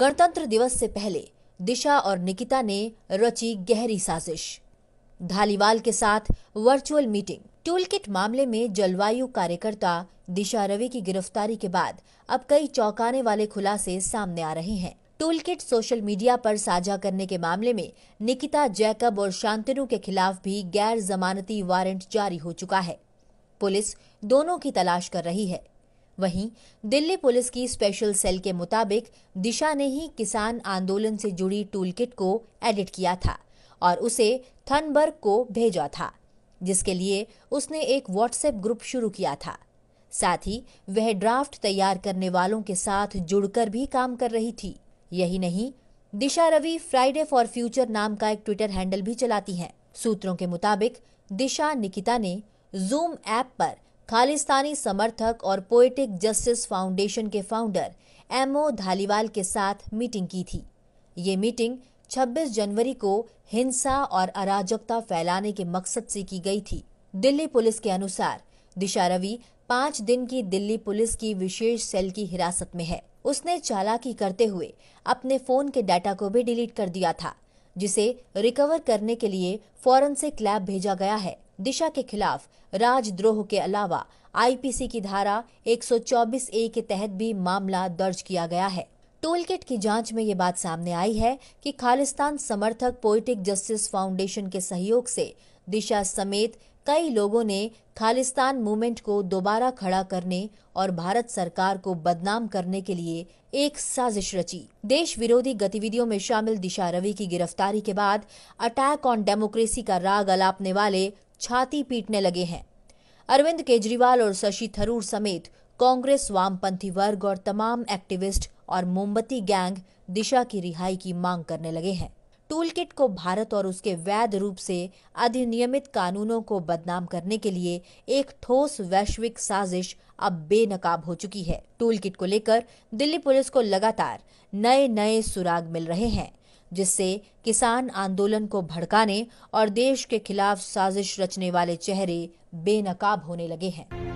गणतंत्र दिवस से पहले दिशा और निकिता ने रची गहरी साजिश धालीवाल के साथ वर्चुअल मीटिंग टूलकिट मामले में जलवायु कार्यकर्ता दिशा रवि की गिरफ्तारी के बाद अब कई चौंकाने वाले खुलासे सामने आ रहे हैं टूलकिट सोशल मीडिया पर साझा करने के मामले में निकिता जैकब और शांतनु के खिलाफ भी गैर जमानती वारंट जारी हो चुका है पुलिस दोनों की तलाश कर रही है वहीं दिल्ली पुलिस की स्पेशल सेल के मुताबिक दिशा ने ही किसान आंदोलन से जुड़ी टूलकिट को एडिट किया था और उसे थनबर्ग को भेजा था जिसके लिए उसने एक व्हाट्सएप ग्रुप शुरू किया था साथ ही वह ड्राफ्ट तैयार करने वालों के साथ जुड़कर भी काम कर रही थी यही नहीं Disha Ravi Friday for future नाम का एक ट्विटर हैंडल भी चलाती हैं सूत्रों के मुताबिक दिशा निकिता ने जूम ऐप पर खालिस्तानी समर्थक और पोएटिक जस्टिस फाउंडेशन के फाउंडर एम ओ धालीवाल के साथ मीटिंग की थी ये मीटिंग 26 जनवरी को हिंसा और अराजकता फैलाने के मकसद से की गई थी दिल्ली पुलिस के अनुसार दिशा रवि पांच दिन की दिल्ली पुलिस की विशेष सेल की हिरासत में है उसने चालाकी करते हुए अपने फोन के डाटा को भी डिलीट कर दिया था जिसे रिकवर करने के लिए फॉरेंसिक लैब भेजा गया है दिशा के खिलाफ राजद्रोह के अलावा आईपीसी की धारा 124 ए के तहत भी मामला दर्ज किया गया है टोलकिट की जांच में ये बात सामने आई है कि खालिस्तान समर्थक पोइटिक जस्टिस फाउंडेशन के सहयोग से दिशा समेत कई लोगों ने खालिस्तान मूवमेंट को दोबारा खड़ा करने और भारत सरकार को बदनाम करने के लिए एक साजिश रची देश विरोधी गतिविधियों में शामिल दिशा रवि की गिरफ्तारी के बाद अटैक ऑन डेमोक्रेसी का राग अलापने वाले छाती पीटने लगे हैं अरविंद केजरीवाल और शशि थरूर समेत कांग्रेस वामपंथी वर्ग और तमाम एक्टिविस्ट और मोमबत्ती गैंग दिशा की रिहाई की मांग करने लगे हैं टूल किट को भारत और उसके वैध रूप से अधिनियमित कानूनों को बदनाम करने के लिए एक ठोस वैश्विक साजिश अब बेनकाब हो चुकी है टूल किट को लेकर दिल्ली पुलिस को लगातार नए नए सुराग मिल रहे हैं जिससे किसान आंदोलन को भड़काने और देश के खिलाफ साजिश रचने वाले चेहरे बेनकाब होने लगे हैं